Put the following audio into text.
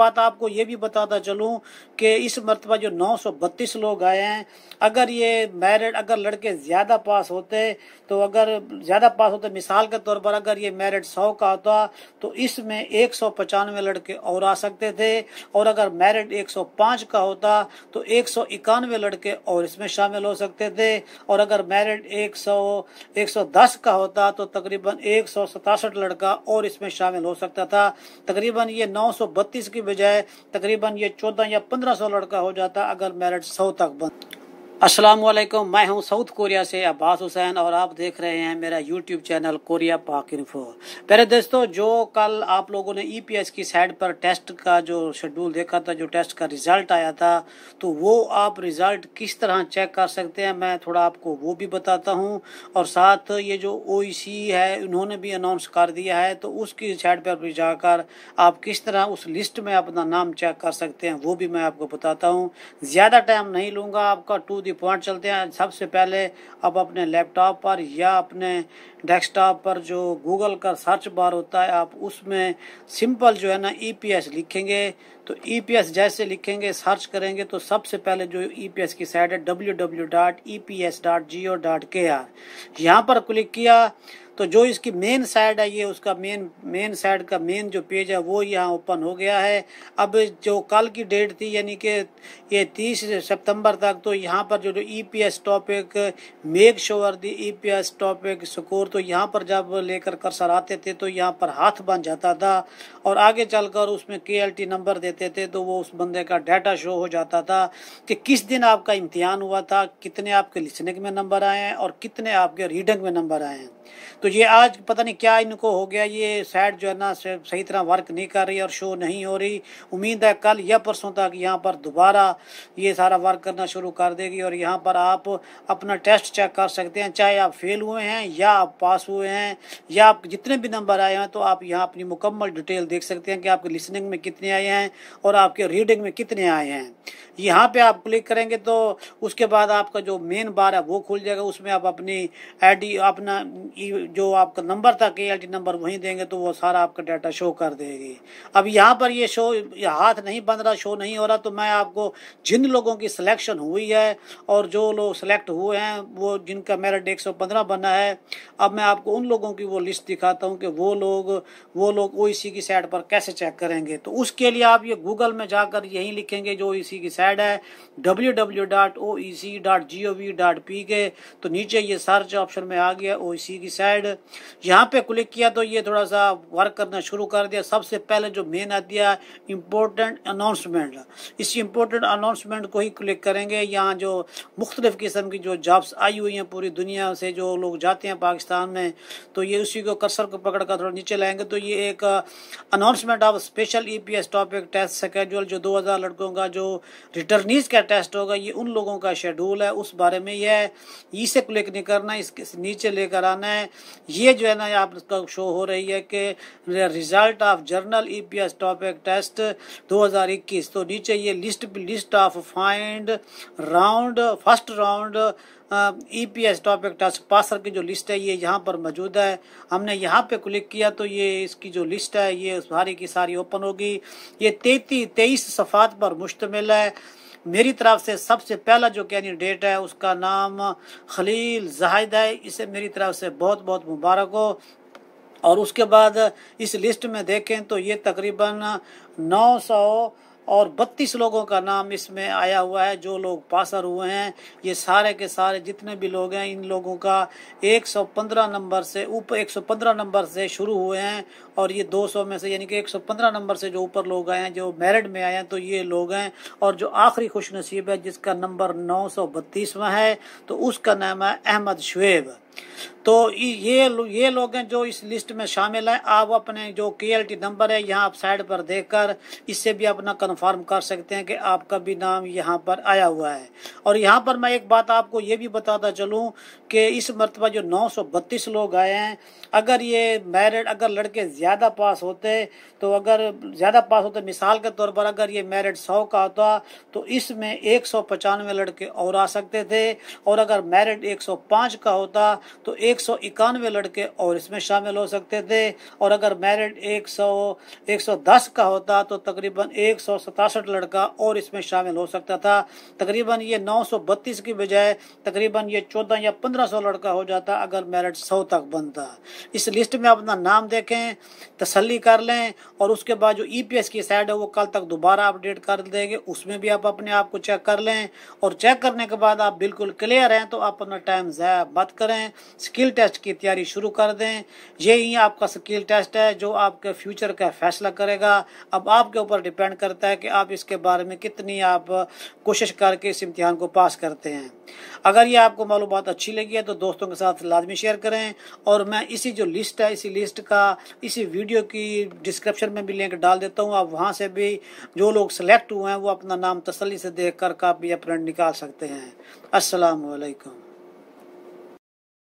बात आपको ये भी बताता चलूँ कि इस मरतबा जो 932 लोग आए हैं अगर ये मैरिड अगर लड़के ज़्यादा पास होते तो अगर ज़्यादा पास होते मिसाल के तौर पर अगर ये मैरिड 100 का होता तो इसमें एक सौ पचानवे लड़के और आ सकते थे और अगर मैरिड 105 का होता तो एक सौ इक्यानवे लड़के और इसमें शामिल हो सकते थे और अगर मैरिड एक सौ एक सौ दस का होता तो तकरीबन एक सौ सतासठ लड़का और इसमें शामिल हो सकता था तकरीबन ये नौ सौ बत्तीस की बजाय तकरीबन ये चौदह या पंद्रह सौ लड़का हो जाता अगर मेरिट सौ तक बन अस्सलाम वालेकुम मैं हूं साउथ कोरिया से अब्बास हुसैन और आप देख रहे हैं मेरा YouTube channel Korea Pak info पहले दोस्तों जो कल आप लोगों ने ईपीएस e की साइड पर टेस्ट का जो शेड्यूल देखा था जो टेस्ट का रिजल्ट आया था तो वो आप रिजल्ट किस तरह चेक कर सकते हैं मैं थोड़ा आपको वो भी बताता हूँ और साथ ये जो ओ e है उन्होंने भी अनाउंस कर दिया है तो उसकी साइड पर भी जाकर आप किस तरह उस लिस्ट में अपना नाम चेक कर सकते हैं वो भी मैं आपको बताता हूँ ज़्यादा टाइम नहीं लूँगा आपका टू शुरुआती पॉइंट चलते हैं सबसे पहले आप अपने लैपटॉप पर या अपने डेस्कटॉप पर जो गूगल का सर्च बार होता है आप उसमें सिंपल जो है ना ई e लिखेंगे तो ईपीएस e जैसे लिखेंगे सर्च करेंगे तो सबसे पहले जो ईपीएस e की साइट है W W dot E P S G O dot K R यहाँ पर क्लिक किया तो जो इसकी मेन साइड है ये उसका मेन मेन साइड का मेन जो पेज है वो यहाँ ओपन हो गया है अब जो कल की डेट थी यानी कि ये तीस सितंबर तक तो यहाँ पर जो E P S TOPIK make sure the E P S TOPIK score तो यहाँ पर जब लेकर कर्सर आते थे तो यहाँ पर हाथ बन जाता था और आगे चलकर उसमें के एल टी नंबर देते देते थे तो वो उस बंदे का डाटा शो हो जाता था कि किस दिन आपका इम्तिहान हुआ था कितने आपके लिसनिंग में नंबर आए हैं और कितने आपके रीडिंग में नंबर आए हैं तो ये आज पता नहीं क्या इनको हो गया ये साइड जो है ना सही तरह वर्क नहीं कर रही और शो नहीं हो रही उम्मीद है कल या परसों तक यहाँ पर दोबारा ये सारा वर्क करना शुरू कर देगी और यहाँ पर आप अपना टेस्ट चेक कर सकते हैं चाहे आप फेल हुए हैं या आप पास हुए हैं या आप जितने भी नंबर आए हैं तो आप यहाँ अपनी मुकम्मल डिटेल देख सकते हैं कि आपके लिसनिंग में कितने आए हैं और आपके रीडिंग में कितने आए हैं यहाँ पे आप क्लिक करेंगे तो उसके बाद आपका जो मेन बार है वो खुल जाएगा उसमें आप अपनी आईडी अपना जो आपका नंबर था के नंबर वहीं देंगे तो वो सारा आपका डाटा शो कर देगी अब यहाँ पर ये शो हाथ नहीं बन रहा शो नहीं हो रहा तो मैं आपको जिन लोगों की सिलेक्शन हुई है और जो लोग सिलेक्ट हुए हैं वो जिनका मेरिट एक सौ पंद्रह बना है अब मैं आपको उन लोगों की वो लिस्ट दिखाता हूँ कि वो लोग वो लोग ओ e की साइड पर कैसे चेक करेंगे तो उसके लिए आप ये गूगल में जाकर यही लिखेंगे जो इसी की साइड है डब्ल्यू के e तो नीचे ये सर्च ऑप्शन में आ गया ओ e की साइड यहाँ पे क्लिक किया तो ये थोड़ा सा वर्क करना शुरू कर दिया सबसे पहले जो मेन आती है इम्पोर्टेंट अनाउंसमेंट इस इम्पोर्टेंट अनाउंसमेंट को ही क्लिक करेंगे यहाँ जो मुख्तलिफ़ किस्म की जो जॉब्स आई हुई हैं पूरी दुनिया से जो लोग जाते हैं पाकिस्तान में तो ये उसी को कसर को पकड़ कर थोड़ा नीचे लाएंगे तो ये एक announcement of special E P S TOPIK test schedule जो 2000 लड़कों का जो रिटर्नीज का टेस्ट होगा ये उन लोगों का शेड्यूल है उस बारे में यह है ई क्लिक नहीं करना है इसके नीचे लेकर आना है ये जो है ना आपका शो हो रही है कि result of general E P S TOPIK test दो तो नीचे ये list list of final round first round E P S TOPIK test passer की जो लिस्ट है ये यहाँ पर मौजूद है हमने यहाँ पे क्लिक किया तो ये इसकी जो लिस्ट है ये सारी की सारी ओपन होगी ये तैती तेईस सफ़ात पर मुश्तमिल है मेरी तरफ से सबसे पहला जो कैंडिडेट है उसका नाम खलील जाहिद है इसे मेरी तरफ से बहुत बहुत मुबारक हो और उसके बाद इस लिस्ट में देखें तो ये तकरीबन नौ सौ और 32 लोगों का नाम इसमें आया हुआ है जो लोग पासर हुए हैं ये सारे के सारे जितने भी लोग हैं इन लोगों का 115 नंबर से ऊपर 115 नंबर से शुरू हुए हैं और ये 200 में से यानी कि 115 नंबर से जो ऊपर लोग आए हैं जो मेरिट में आए हैं तो ये लोग हैं और जो आखिरी खुश नसीब है जिसका नंबर नौ सौ है तो उसका नाम है अहमद शुएब तो ये ये लोग हैं जो इस लिस्ट में शामिल हैं आप अपने जो के एल टी नंबर है यहाँ आप साइड पर देखकर इससे भी अपना कंफर्म कर सकते हैं कि आपका भी नाम यहाँ पर आया हुआ है और यहाँ पर मैं एक बात आपको ये भी बताता चलूँ कि इस मरतबा जो नौ सौ बत्तीस लोग आए हैं अगर ये मैरिड अगर लड़के ज़्यादा पास होते तो अगर ज़्यादा पास होते मिसाल के तौर पर अगर ये मैरिड सौ का होता तो इसमें एक सौ पचानवे लड़के और आ सकते थे और अगर मैरिड एक सौ का होता तो एक सौ इक्यानवे लड़के और इसमें शामिल हो सकते थे और अगर मेरिट एक सौ एक सौ दस का होता तो तकरीबन एक सौ सतासठ लड़का और इसमें शामिल हो सकता था तकरीबन ये नौ सौ बत्तीस की बजाय तकरीबन ये चौदह या पंद्रह सौ लड़का हो जाता अगर मेरिट सौ तक बनता इस लिस्ट में अपना नाम देखें तसली कर लें और उसके बाद जो ई पी एस की साइड है वो कल तक दोबारा अपडेट कर देंगे उसमें भी आप अपने आप को चेक कर लें और चेक करने के बाद आप बिल्कुल क्लियर हैं तो आप अपना टाइम ज़ाया मत करें स्किल टेस्ट की तैयारी शुरू कर दें ही आपका स्किल टेस्ट है जो आपके फ्यूचर का फैसला करेगा अब आपके ऊपर डिपेंड करता है कि आप इसके बारे में कितनी आप कोशिश करके इस इम्तिहान को पास करते हैं अगर ये आपको मालूम अच्छी लगी है तो दोस्तों के साथ लाजमी शेयर करें और मैं इसी जो लिस्ट है इसी लिस्ट का इसी वीडियो की डिस्क्रिप्शन में भी लिंक डाल देता हूँ आप वहाँ से भी जो लोग सेलेक्ट हुए हैं वो अपना नाम तसली से देख कर कापी या निकाल सकते हैं असलकम